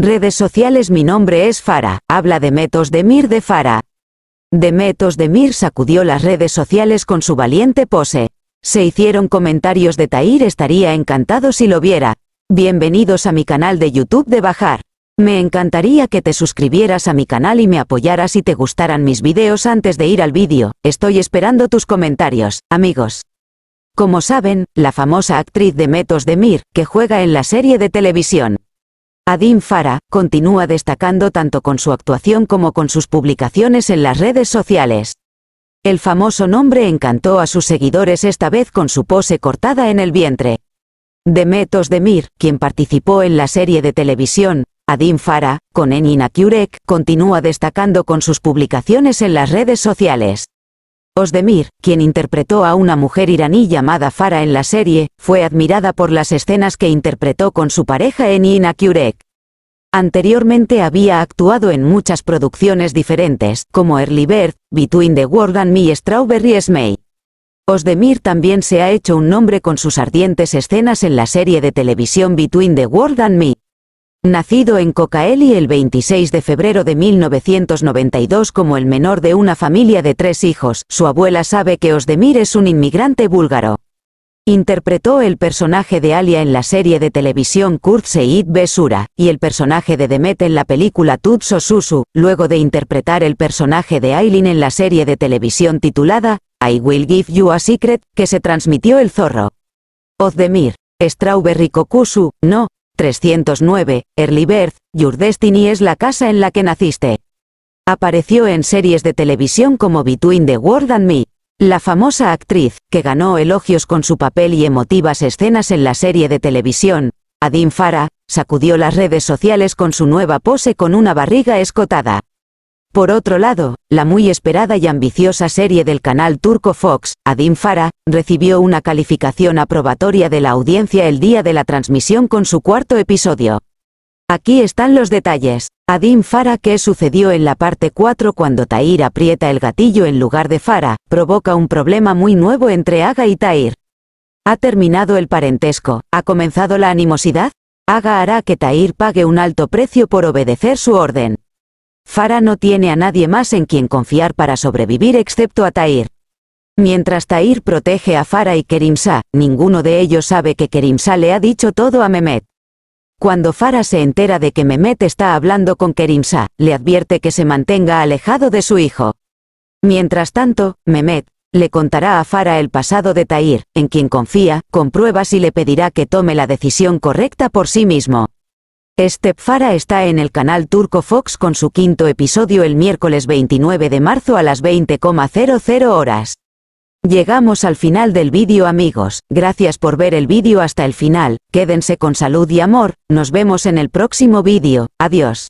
Redes sociales Mi nombre es Fara, habla de Demir de Fara. de Mir sacudió las redes sociales con su valiente pose. Se hicieron comentarios de Tair estaría encantado si lo viera. Bienvenidos a mi canal de YouTube de Bajar. Me encantaría que te suscribieras a mi canal y me apoyaras si te gustaran mis videos antes de ir al vídeo, estoy esperando tus comentarios, amigos. Como saben, la famosa actriz de Metos Mir, que juega en la serie de televisión, Adim Farah, continúa destacando tanto con su actuación como con sus publicaciones en las redes sociales. El famoso nombre encantó a sus seguidores esta vez con su pose cortada en el vientre. Demetos Demir, quien participó en la serie de televisión, Adim Farah, con Enina Kurek, continúa destacando con sus publicaciones en las redes sociales. Osdemir, quien interpretó a una mujer iraní llamada Farah en la serie, fue admirada por las escenas que interpretó con su pareja Ina Kurek. Anteriormente había actuado en muchas producciones diferentes, como Early Bird, Between the World and Me Strawberry Smay. Osdemir también se ha hecho un nombre con sus ardientes escenas en la serie de televisión Between the World and Me nacido en Cocaeli el 26 de febrero de 1992 como el menor de una familia de tres hijos. Su abuela sabe que Ozdemir es un inmigrante búlgaro. Interpretó el personaje de Alia en la serie de televisión Kurt e Besura, y el personaje de Demet en la película Tutso Susu, luego de interpretar el personaje de Aileen en la serie de televisión titulada I Will Give You a Secret, que se transmitió El Zorro. Ozdemir, Strawberry Kokusu, no, 309, Early Birth, Your Destiny es la casa en la que naciste. Apareció en series de televisión como Between the World and Me. La famosa actriz, que ganó elogios con su papel y emotivas escenas en la serie de televisión, Adin Farah, sacudió las redes sociales con su nueva pose con una barriga escotada. Por otro lado, la muy esperada y ambiciosa serie del canal turco Fox, Adin Fara, recibió una calificación aprobatoria de la audiencia el día de la transmisión con su cuarto episodio. Aquí están los detalles. Adin Fara qué sucedió en la parte 4 cuando Tair aprieta el gatillo en lugar de Fara, provoca un problema muy nuevo entre Aga y Tair. Ha terminado el parentesco, ha comenzado la animosidad. Aga hará que Tair pague un alto precio por obedecer su orden. Fara no tiene a nadie más en quien confiar para sobrevivir excepto a Tair. Mientras Tair protege a Fara y Kerimsa, ninguno de ellos sabe que Kerimsa le ha dicho todo a Mehmet. Cuando Fara se entera de que Mehmet está hablando con Kerimsa, le advierte que se mantenga alejado de su hijo. Mientras tanto, Mehmet, le contará a Fara el pasado de Tair, en quien confía, comprueba si y le pedirá que tome la decisión correcta por sí mismo. Stepfara está en el canal turco Fox con su quinto episodio el miércoles 29 de marzo a las 20,00 horas. Llegamos al final del vídeo amigos, gracias por ver el vídeo hasta el final, quédense con salud y amor, nos vemos en el próximo vídeo, adiós.